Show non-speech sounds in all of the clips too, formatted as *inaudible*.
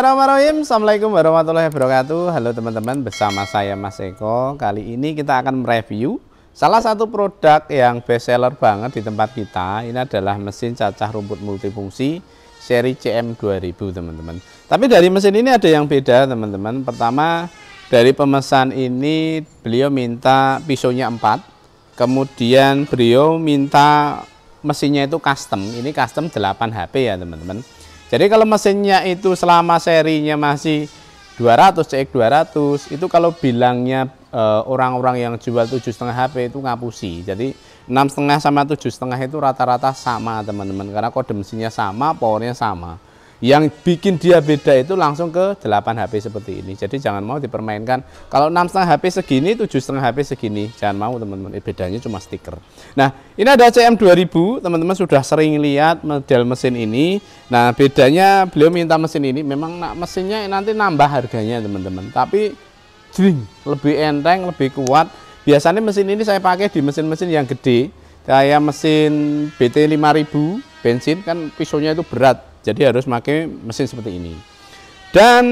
Bismillahirrahmanirrahim Assalamualaikum warahmatullahi wabarakatuh Halo teman-teman bersama saya Mas Eko Kali ini kita akan mereview Salah satu produk yang best seller banget di tempat kita Ini adalah mesin cacah rumput multifungsi seri CM2000 teman-teman Tapi dari mesin ini ada yang beda teman-teman Pertama dari pemesan ini beliau minta pisaunya 4 Kemudian beliau minta mesinnya itu custom Ini custom 8 HP ya teman-teman jadi kalau mesinnya itu selama serinya masih 200 CX200 itu kalau bilangnya eh, orang-orang e, yang jual tujuh setengah HP itu ngapusi. Jadi enam setengah sama tujuh setengah itu rata-rata sama teman-teman karena kode mesinnya sama, powernya sama yang bikin dia beda itu langsung ke 8 HP seperti ini jadi jangan mau dipermainkan kalau setengah HP segini setengah HP segini jangan mau teman-teman eh, bedanya cuma stiker nah ini ada CM2000 teman-teman sudah sering lihat model mesin ini nah bedanya beliau minta mesin ini memang nah, mesinnya nanti nambah harganya teman-teman tapi jring, lebih enteng lebih kuat biasanya mesin ini saya pakai di mesin-mesin yang gede kayak mesin BT 5000 bensin kan pisaunya itu berat jadi harus pakai mesin seperti ini dan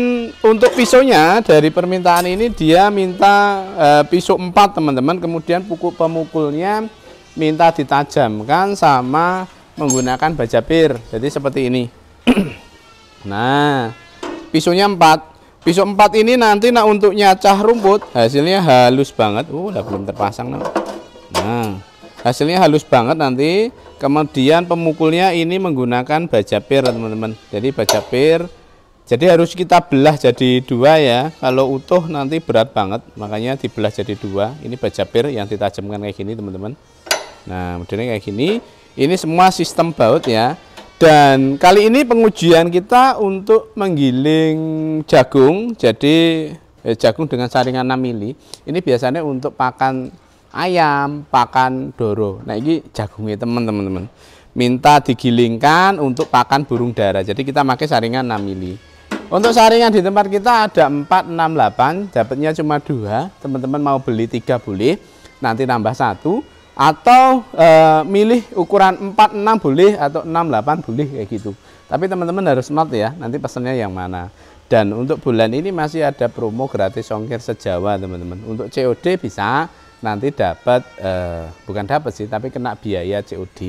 untuk pisaunya dari permintaan ini dia minta e, pisau 4 teman-teman kemudian pukul pemukulnya minta ditajamkan sama menggunakan baja pir. jadi seperti ini *clears throat* nah pisaunya 4 pisau 4 ini nanti nah untuk nyacah rumput hasilnya halus banget uh udah belum terpasang nah, nah hasilnya halus banget nanti kemudian pemukulnya ini menggunakan baja pir teman-teman jadi baja pir jadi harus kita belah jadi dua ya kalau utuh nanti berat banget makanya dibelah jadi dua ini baja pir yang ditajamkan kayak gini teman-teman nah modelnya kayak gini ini semua sistem baut ya dan kali ini pengujian kita untuk menggiling jagung jadi eh, jagung dengan saringan 6 mili ini biasanya untuk pakan ayam, pakan doro. Nah ini jagungnya teman-teman teman. Minta digilingkan untuk pakan burung dara. Jadi kita pakai saringan 6 mili. Untuk saringan di tempat kita ada 468, dapatnya cuma dua. Teman-teman mau beli tiga boleh, nanti nambah satu atau e, milih ukuran 46 boleh atau 68 boleh kayak gitu. Tapi teman-teman harus not ya, nanti pesannya yang mana. Dan untuk bulan ini masih ada promo gratis ongkir sejawa, teman-teman. Untuk COD bisa nanti dapat eh, bukan dapat sih tapi kena biaya COD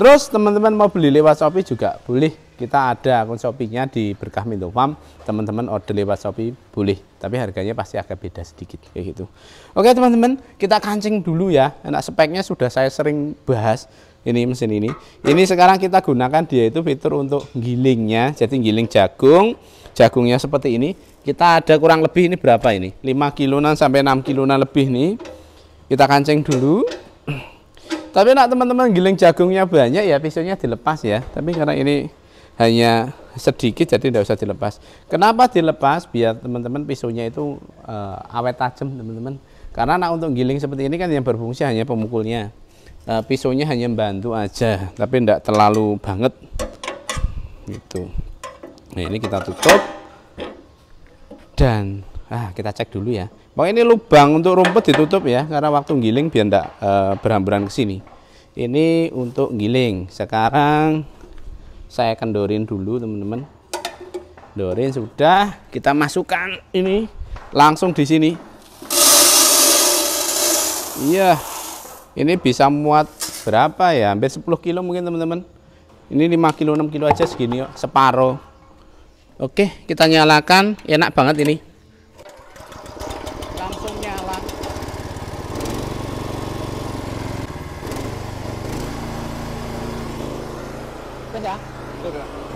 terus teman-teman mau beli lewat Shopee juga boleh kita ada akun Shopee-nya di Berkah Minto Farm teman-teman order lewat Shopee boleh tapi harganya pasti agak beda sedikit kayak gitu oke teman-teman kita kancing dulu ya enak speknya sudah saya sering bahas ini mesin ini ini sekarang kita gunakan dia itu fitur untuk gilingnya jadi giling jagung jagungnya seperti ini kita ada kurang lebih ini berapa ini 5 kilonan sampai 6 kilonan lebih nih kita kancing dulu *clears throat* tapi nak teman-teman giling jagungnya banyak ya pisaunya dilepas ya tapi karena ini hanya sedikit jadi tidak usah dilepas kenapa dilepas biar teman-teman pisaunya itu uh, awet tajam teman-teman karena nak untuk giling seperti ini kan yang berfungsi hanya pemukulnya uh, pisaunya hanya membantu aja tapi tidak terlalu banget gitu Nah, ini kita tutup dan ah, kita cek dulu ya. Pokoknya ini lubang untuk rumput ditutup ya karena waktu giling biar tidak e, eh, berhamburan ke sini. Ini untuk giling. Sekarang saya kendorin dulu teman-teman. Dorin sudah, kita masukkan ini langsung di sini. Iya. Ini bisa muat berapa ya? Hampir 10 kilo mungkin teman-teman. Ini 5 kilo 6 kilo aja segini, yuk, separuh. Oke, kita nyalakan. Enak banget ini. Langsung nyala. Sudah. Sudah.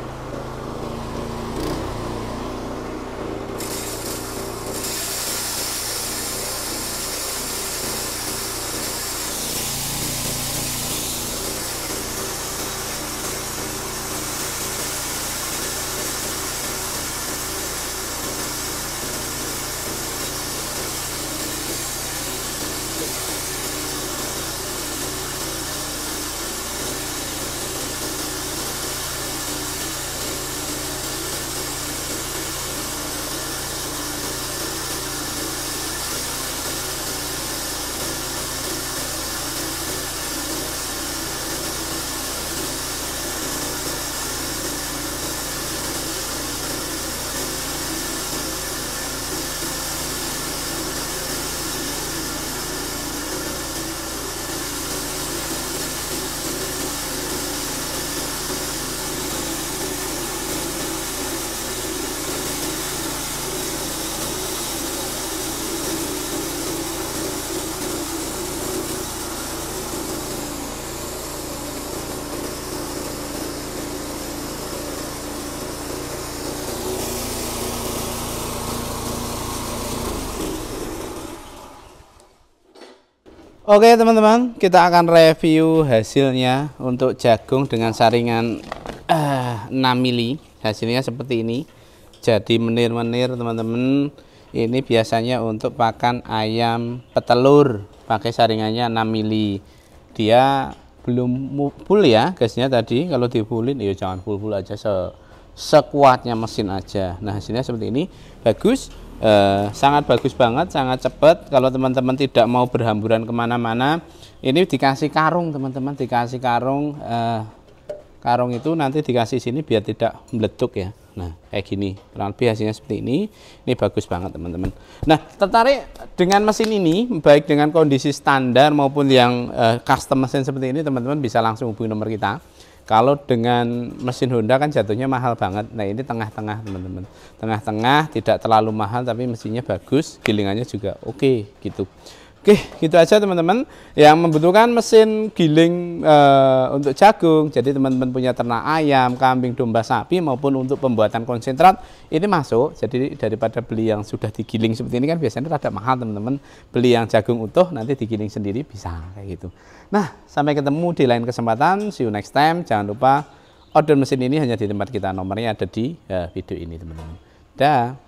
Oke teman-teman, kita akan review hasilnya untuk jagung dengan saringan uh, eh, 6 mili. Hasilnya seperti ini. Jadi menir-menir teman-teman. Ini biasanya untuk pakan ayam petelur pakai saringannya 6 mili. Dia belum full ya gasnya tadi kalau dipulin ya jangan full full aja se sekuatnya mesin aja nah hasilnya seperti ini bagus eh, sangat bagus banget sangat cepat kalau teman-teman tidak mau berhamburan kemana-mana ini dikasih karung teman-teman dikasih karung eh, karung itu nanti dikasih sini biar tidak meletuk ya nah kayak gini kurang lebih hasilnya seperti ini ini bagus banget teman-teman nah tertarik dengan mesin ini baik dengan kondisi standar maupun yang eh, custom mesin seperti ini teman-teman bisa langsung hubungi nomor kita kalau dengan mesin Honda kan jatuhnya mahal banget. Nah ini tengah-tengah teman-teman. Tengah-tengah tidak terlalu mahal tapi mesinnya bagus, gilingannya juga oke okay, gitu. Oke, gitu aja teman-teman yang membutuhkan mesin giling e, untuk jagung. Jadi teman-teman punya ternak ayam, kambing, domba, sapi maupun untuk pembuatan konsentrat ini masuk. Jadi daripada beli yang sudah digiling seperti ini kan biasanya rada mahal teman-teman. Beli yang jagung utuh nanti digiling sendiri bisa kayak gitu. Nah, sampai ketemu di lain kesempatan. See you next time. Jangan lupa order mesin ini hanya di tempat kita. Nomornya ada di uh, video ini teman-teman. Dah.